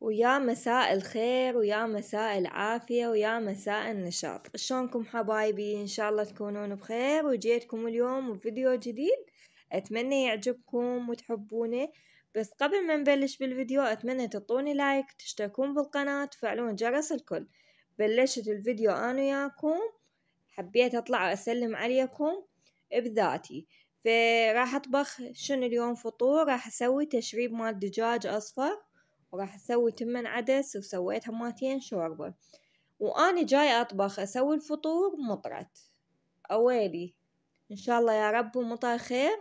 ويا مساء الخير ويا مساء العافية ويا مساء النشاط شلونكم حبايبي ان شاء الله تكونون بخير وجيتكم اليوم بفيديو جديد اتمنى يعجبكم وتحبونه بس قبل ما نبلش بالفيديو اتمنى تعطوني لايك تشتركون بالقناة تفعلون جرس الكل بلشت الفيديو انا وياكم حبيت اطلع اسلم عليكم بذاتي فراح اطبخ شنو اليوم فطور راح اسوي تشريب مال دجاج اصفر وراح أسوي تمن عدس وسويت هماتين شوربة وأنا جاي أطبخ أسوي الفطور مطرت أويلي إن شاء الله يا رب ومطر خير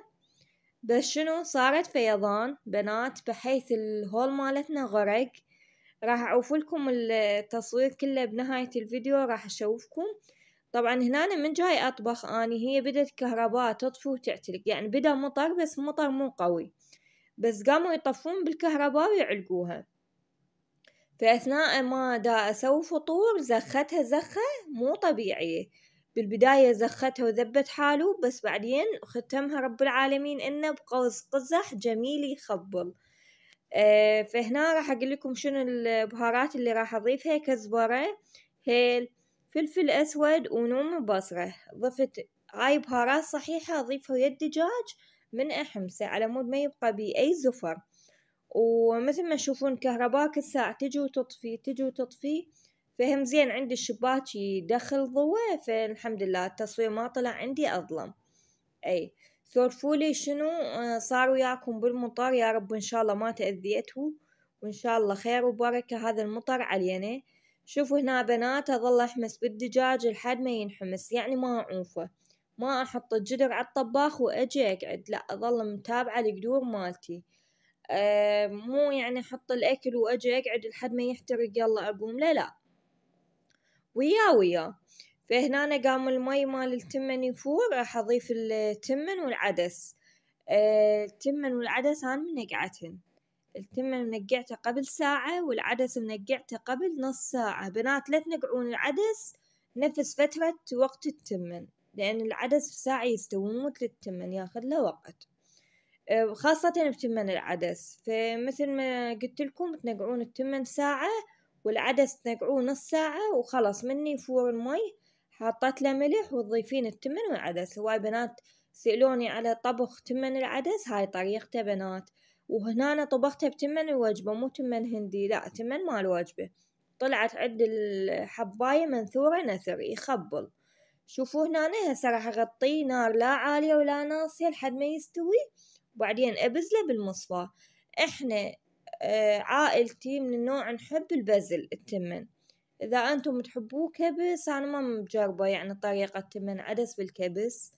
بس شنو صارت فيضان بنات بحيث الهول مالتنا غرق راح أعوف لكم التصوير كله بنهاية الفيديو راح أشوفكم طبعا هنا من جاي أطبخ أني هي بدت كهرباء تطفو وتعتلق يعني بدا مطر بس مطر مو قوي بس قاموا يطفون بالكهرباء ويعلقوها فأثناء ما دا أسوي فطور زختها زخة مو طبيعية بالبداية زختها وذبت حاله بس بعدين ختمها رب العالمين إنه بقوس قزح جميل يخبل أه فهنا راح أقول لكم شنو البهارات اللي راح أضيفها كزبرة هيل فلفل أسود ونوم بصرة ضفت هاي بهارات صحيحة أضيفها ويا الدجاج من أحمسة على مود ما يبقى بأي زفر ومثل ما تشوفون كهرباء كل ساعة تجي وتطفي تجي وتطفي فهم زين عندي الشباك يدخل ضوء فالحمد لله التصوير ما طلع عندي أظلم أي سولفولي شنو آه، صار وياكم بالمطر يا رب إن شاء الله ما تاذيته وإن شاء الله خير وبركة هذا المطر علينا شوفوا هنا بنات أظل أحمس بالدجاج لحد ما ينحمس يعني ما أعوفه ما أحط الجدر على الطباخ وأجي أقعد لأ أظل متابعة القدور مالتي أه مو يعني أحط الأكل وأجي أقعد لحد ما يحترق يلا أقوم لا لا ويا ويا فهنا قام المي مال التمن يفور راح أضيف التمن والعدس أه التمن والعدس أنا منقعتهن التمن منقعته قبل ساعة والعدس منقعته قبل نص ساعة بنات لا تنقعون العدس نفس فترة وقت التمن لأن العدس في ساعة يستوي مو مثل التمن ياخذ له وقت أه، خاصة بتمن العدس فمثل ما قلت لكم تنقعون التمن ساعة والعدس تنقعوه نص ساعة وخلاص مني يفور المي حطيت له ملح وتضيفين التمن والعدس هواي بنات سألوني على طبخ تمن العدس هاي طريقته بنات وهنا أنا طبخته بتمن الوجبة مو تمن هندي لا تمن مال وجبة طلعت عد الحباية منثورة نثر يخبل شوفوا هنا أنا هسه راح اغطيه نار لا عالية ولا ناصية لحد ما يستوي وبعدين ابزله بالمصفى احنا آه، عائلتي من النوع نحب البزل التمن اذا انتم تحبوه كبس انا ما مجربة يعني طريقة تمن عدس بالكبس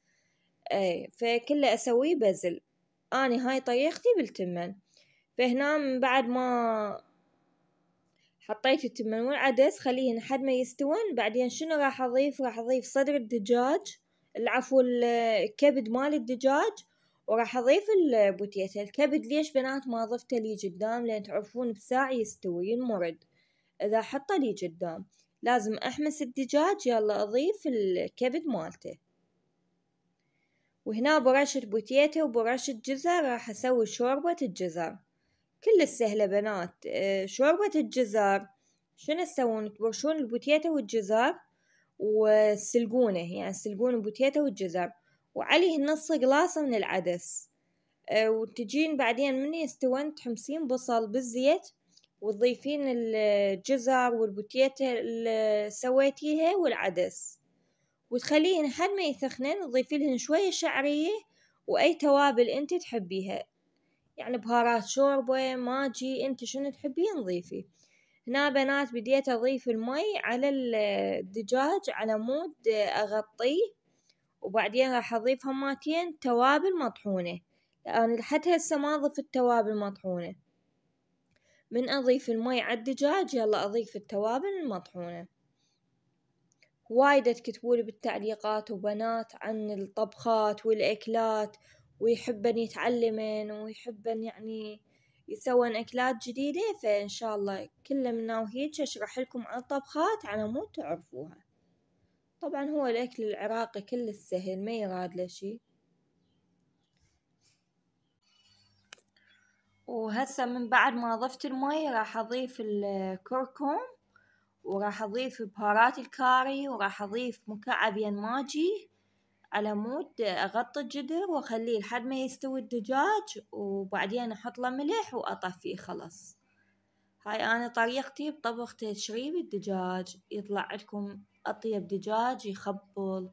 اي فكله اسويه بزل اني هاي طريقتي بالتمن فهنا من بعد ما حطيت التمن والعدس خليهن لحد ما يستوون بعدين شنو راح اضيف راح اضيف صدر الدجاج العفو الكبد مال الدجاج وراح اضيف البوتيتا الكبد ليش بنات ما ضفته لي قدام لان تعرفون بساعة يستوي المرد اذا حطه لي قدام لازم احمس الدجاج يلا اضيف الكبد مالته وهنا برشة بوتيتا وبرشة جزر راح اسوي شوربة الجزر كل السهلة بنات آه، شوربة الجزر شنو تسوون تبرشون البوتيتا والجزر وتسلقونه يعني تسلقون البوتيتا والجزر وعليه نص قلاصة من العدس آه، وتجين بعدين من يستوون تحمسين بصل بالزيت وتضيفين الجزر والبوتيتا اللي سويتيها والعدس وتخليهن حد ما يثخنن تضيفي لهن شوية شعرية واي توابل انت تحبيها يعني بهارات شوربة ماجي انت شنو تحبين ضيفي هنا بنات بديت اضيف المي على الدجاج على مود اغطيه وبعدين راح اضيف هماتين توابل مطحونة لأن لحد هسه ما ضفت توابل مطحونة من اضيف المي على الدجاج يلا اضيف التوابل المطحونة وايد تكتبولي بالتعليقات وبنات عن الطبخات والاكلات ويحب أن يتعلمن ويحبن يعني يسوون أكلات جديدة فإن شاء الله كل منا وهيج أشرح لكم عن طبخات على مود تعرفوها طبعا هو الأكل العراقي كل سهل ما يراد له شي وهسه من بعد ما ضفت المي راح أضيف الكركم وراح أضيف بهارات الكاري وراح أضيف مكعب ينماجي على مود اغطي الجدر واخليه لحد ما يستوي الدجاج وبعدين احط له ملح واطفيه خلاص هاي انا طريقتي بطبخ تشريب الدجاج يطلع عندكم اطيب دجاج يخبل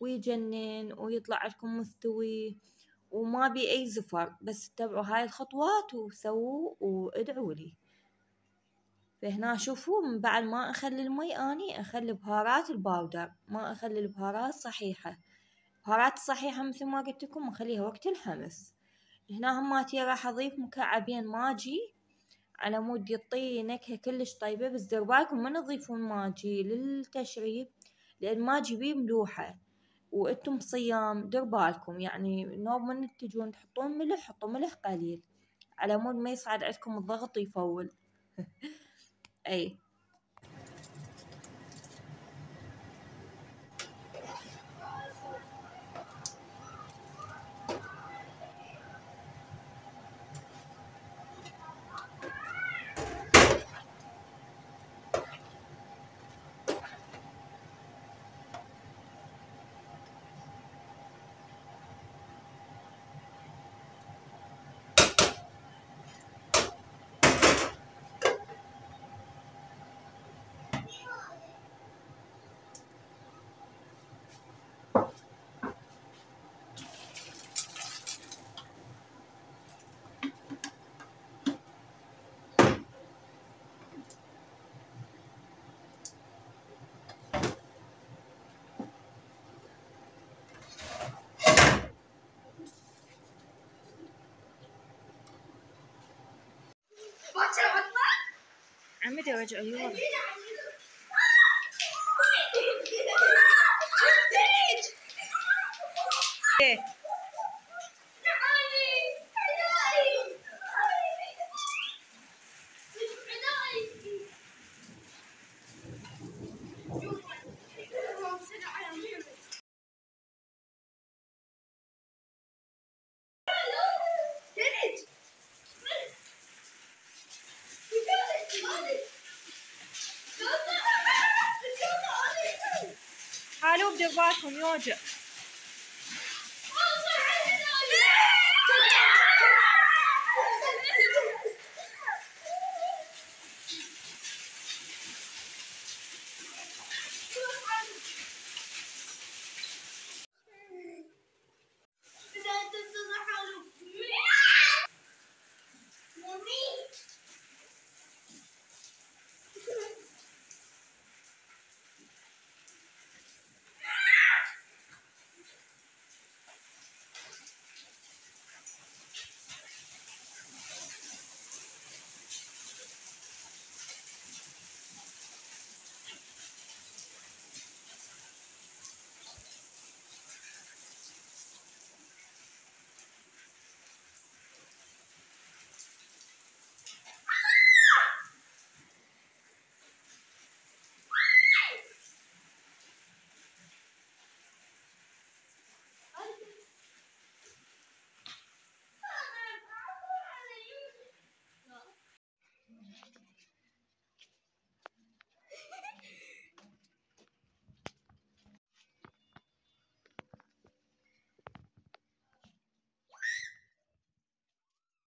ويجنن ويطلع عندكم مستوي وما بي اي زفر بس اتبعوا هاي الخطوات وسووا وادعوا لي فهنا شوفوا من بعد ما اخلي المي اني اخلي بهارات الباودر ما اخلي البهارات صحيحة بهارات الصحيحة مثل ما قلت لكم نخليها وقت الحمص هنا هماتي راح أضيف مكعبين ماجي على مود يعطي نكهة كلش طيبة بس دير بالكم ما تضيفون ماجي للتشريب لأن ماجي بيه ملوحة وانتم صيام دير بالكم يعني نوب من تجون تحطون ملح حطوا ملح قليل على مود ما يصعد عندكم الضغط يفول اي 俺没掉过酱油啊。挖瓜那样的。